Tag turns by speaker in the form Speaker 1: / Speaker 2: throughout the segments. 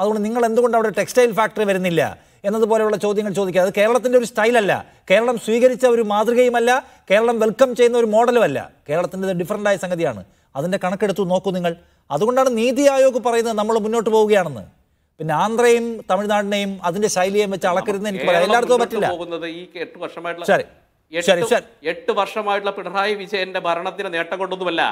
Speaker 1: അതുകൊണ്ട് നിങ്ങൾ എന്തുകൊണ്ട് അവിടെ ടെക്സ്റ്റൈൽ ഫാക്ടറി വരുന്നില്ല എന്നതുപോലെയുള്ള ചോദ്യങ്ങൾ ചോദിക്കുക അത് കേരളത്തിൻ്റെ ഒരു സ്റ്റൈലല്ല കേരളം സ്വീകരിച്ച ഒരു മാതൃകയുമല്ല കേരളം വെൽക്കം ചെയ്യുന്ന ഒരു മോഡലുമല്ല കേരളത്തിൻ്റെ ഡിഫറൻ്റായ സംഗതിയാണ് അതിൻ്റെ കണക്കെടുത്ത് നോക്കൂ നിങ്ങൾ അതുകൊണ്ടാണ് നീതി ആയോഗ് പറയുന്നത് നമ്മൾ മുന്നോട്ട് പോവുകയാണെന്ന് പിന്നെ ആന്ധ്രയും തമിഴ്നാടിനെയും അതിന്റെ ശൈലിയും വെച്ച് അളക്കരുത് എനിക്ക് പറയാം എല്ലായിടത്തും പറ്റില്ല ഈ വർഷമായിട്ടുള്ള
Speaker 2: എട്ട് വർഷമായിട്ടുള്ള പിണറായി വിജയന്റെ ഭരണത്തിന് നേട്ടം കൊണ്ടൊന്നുമല്ല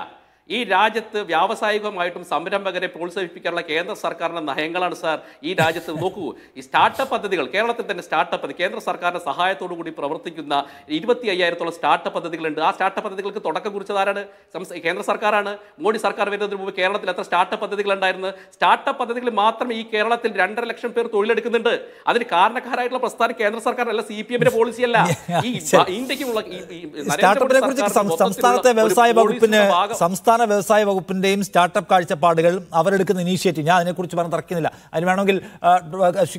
Speaker 2: ഈ രാജ്യത്ത് വ്യാവസായികമായിട്ടും സംരംഭകരെ പ്രോത്സാഹിപ്പിക്കാനുള്ള കേന്ദ്ര സർക്കാരിൻ്റെ നയങ്ങളാണ് സാർ ഈ രാജ്യത്ത് നോക്കൂ ഈ സ്റ്റാർട്ടപ്പ് പദ്ധതികൾ കേരളത്തിൽ തന്നെ സ്റ്റാർട്ടപ്പ് പദ്ധതി കേന്ദ്ര സർക്കാരിൻ്റെ സഹായത്തോടു കൂടി പ്രവർത്തിക്കുന്ന ഇരുപത്തി അയ്യായിരത്തോളം സ്റ്റാർട്ടപ്പ് പദ്ധതികളുണ്ട് ആ സ്റ്റാർട്ടപ്പ് പദ്ധതികൾക്ക് തുടക്കം കുറിച്ചതാരാണ് കേന്ദ്ര സർക്കാരാണ് മോഡി സർക്കാർ വരുന്നതിന് മുമ്പ് കേരളത്തിൽ എത്ര സ്റ്റാർട്ടപ്പ് പദ്ധതികൾ ഉണ്ടായിരുന്നു സ്റ്റാർട്ടപ്പ് പദ്ധതികൾ മാത്രം ഈ കേരളത്തിൽ രണ്ടര ലക്ഷം പേർ തൊഴിലെടുക്കുന്നുണ്ട് അതിന് കാരണക്കാരായിട്ടുള്ള പ്രസ്ഥാനം കേന്ദ്ര അല്ല സി പി എമ്മിന്റെ പോളിസിയല്ല ഈ ഇന്ത്യക്കുള്ള സംസ്ഥാനത്തെ വ്യവസായ വകുപ്പിന്
Speaker 1: സംസ്ഥാന സംസ്ഥാന വ്യവസായ വകുപ്പിൻ്റെയും സ്റ്റാർട്ടപ്പ് കാഴ്ചപ്പാടുകൾ അവരെടുക്കുന്ന ഇനീഷ്യേറ്റീവ് ഞാൻ അതിനെക്കുറിച്ച് പറഞ്ഞ് തറക്കുന്നില്ല അതിന് വേണമെങ്കിൽ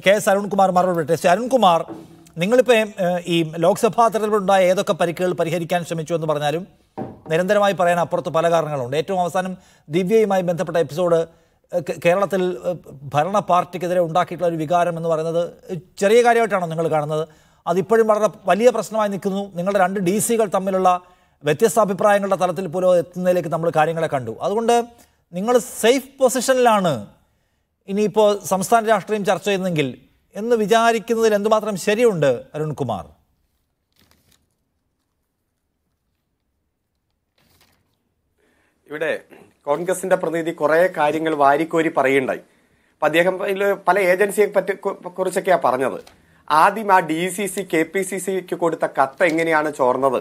Speaker 1: കെ എസ് അരുൺകുമാർ മറുപടി പറയട്ടെ അരുൺകുമാർ നിങ്ങളിപ്പോൾ ഈ ലോക്സഭാ തെരഞ്ഞെടുപ്പിലുണ്ടായ ഏതൊക്കെ പരിക്കുകൾ പരിഹരിക്കാൻ ശ്രമിച്ചു എന്ന് പറഞ്ഞാലും നിരന്തരമായി പറയാൻ അപ്പുറത്ത് പല കാരണങ്ങളുണ്ട് ഏറ്റവും അവസാനം ദിവ്യയുമായി ബന്ധപ്പെട്ട എപ്പിസോഡ് കേരളത്തിൽ ഭരണ പാർട്ടിക്കെതിരെ ഉണ്ടാക്കിയിട്ടുള്ള ഒരു വികാരം എന്ന് പറയുന്നത് ചെറിയ കാര്യമായിട്ടാണോ നിങ്ങൾ കാണുന്നത് അതിപ്പോഴും വളരെ വലിയ പ്രശ്നമായി നിൽക്കുന്നു നിങ്ങളുടെ രണ്ട് ഡി സികൾ തമ്മിലുള്ള വ്യത്യസ്ത അഭിപ്രായങ്ങളുടെ തലത്തിൽ പോലും എത്തുന്നതിലേക്ക് നമ്മൾ കാര്യങ്ങളെ കണ്ടു അതുകൊണ്ട് നിങ്ങൾ സേഫ് പൊസിഷനിലാണ് ഇനിയിപ്പോൾ സംസ്ഥാന രാഷ്ട്രീയം ചർച്ച ചെയ്യുന്നെങ്കിൽ എന്ന് വിചാരിക്കുന്നതിൽ എന്തുമാത്രം ശരിയുണ്ട് അരുൺകുമാർ
Speaker 3: ഇവിടെ കോൺഗ്രസിന്റെ പ്രതിനിധി കുറെ കാര്യങ്ങൾ വാരിക്കോരി പറയുണ്ടായി അപ്പൊ അദ്ദേഹം പല ഏജൻസിയെ പറ്റി കുറിച്ചൊക്കെയാണ് പറഞ്ഞത് ആദ്യം ആ D C C K P C സിക്ക് കൊടുത്ത കത്ത് എങ്ങനെയാണ് ചോർന്നത്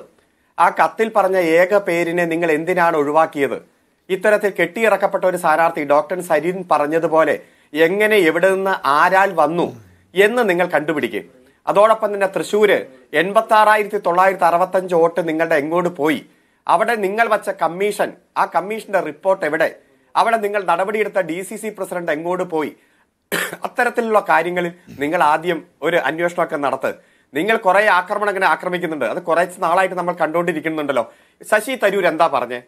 Speaker 3: ആ കത്തിൽ പറഞ്ഞ ഏക പേരിനെ നിങ്ങൾ എന്തിനാണ് ഒഴിവാക്കിയത് ഇത്തരത്തിൽ കെട്ടിയിറക്കപ്പെട്ട ഒരു സ്ഥാനാർത്ഥി ഡോക്ടർ സരീൻ പറഞ്ഞതുപോലെ എങ്ങനെ എവിടെ നിന്ന് ആരാൽ വന്നു എന്ന് നിങ്ങൾ കണ്ടുപിടിക്കും അതോടൊപ്പം തന്നെ തൃശ്ശൂര് എൺപത്തി ആറായിരത്തി തൊള്ളായിരത്തി അറുപത്തഞ്ച് വോട്ട് നിങ്ങളുടെ എങ്ങോട്ട് പോയി അവിടെ നിങ്ങൾ വച്ച കമ്മീഷൻ ആ കമ്മീഷന്റെ റിപ്പോർട്ട് എവിടെ അവിടെ നിങ്ങൾ നടപടിയെടുത്ത ഡി സി സി പ്രസിഡന്റ് എങ്ങോട്ട് പോയി അത്തരത്തിലുള്ള കാര്യങ്ങളിൽ നിങ്ങൾ ആദ്യം ഒരു അന്വേഷണമൊക്കെ നടത്തുക നിങ്ങൾ കുറെ ആക്രമണം അങ്ങനെ ആക്രമിക്കുന്നുണ്ട് അത് കുറേ നാളായിട്ട് നമ്മൾ കണ്ടുകൊണ്ടിരിക്കുന്നുണ്ടല്ലോ ശശി തരൂർ എന്താ പറഞ്ഞേ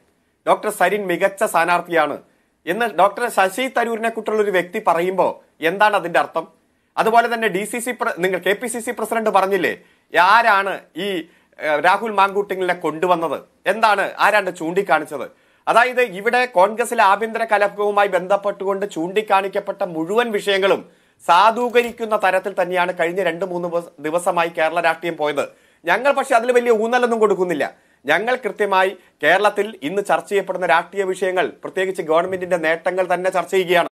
Speaker 3: ഡോക്ടർ സരിൻ മികച്ച സ്ഥാനാർത്ഥിയാണ് എന്ന് ഡോക്ടർ ശശി തരൂരിനെ കുറിച്ചുള്ള ഒരു വ്യക്തി പറയുമ്പോൾ എന്താണ് അതിന്റെ അർത്ഥം അതുപോലെ തന്നെ ഡി സി സി നിങ്ങൾ K P C C president പറഞ്ഞില്ലേ ആരാണ് ഈ രാഹുൽ മാങ്കൂട്ടിങ്ങിനെ കൊണ്ടുവന്നത് എന്താണ് ആരാണ്ട് ചൂണ്ടിക്കാണിച്ചത് അതായത് ഇവിടെ കോൺഗ്രസിലെ ആഭ്യന്തര കലഹവുമായി ബന്ധപ്പെട്ടുകൊണ്ട് ചൂണ്ടിക്കാണിക്കപ്പെട്ട മുഴുവൻ വിഷയങ്ങളും സാധൂകരിക്കുന്ന തരത്തിൽ തന്നെയാണ് കഴിഞ്ഞ രണ്ട് മൂന്ന് ദിവസമായി കേരള രാഷ്ട്രീയം പോയത് ഞങ്ങൾ പക്ഷെ അതിൽ വലിയ ഊന്നലൊന്നും കൊടുക്കുന്നില്ല ഞങ്ങൾ കൃത്യമായി കേരളത്തിൽ ഇന്ന് ചർച്ച ചെയ്യപ്പെടുന്ന
Speaker 1: രാഷ്ട്രീയ വിഷയങ്ങൾ പ്രത്യേകിച്ച് ഗവൺമെന്റിന്റെ നേട്ടങ്ങൾ തന്നെ ചർച്ച ചെയ്യുകയാണ്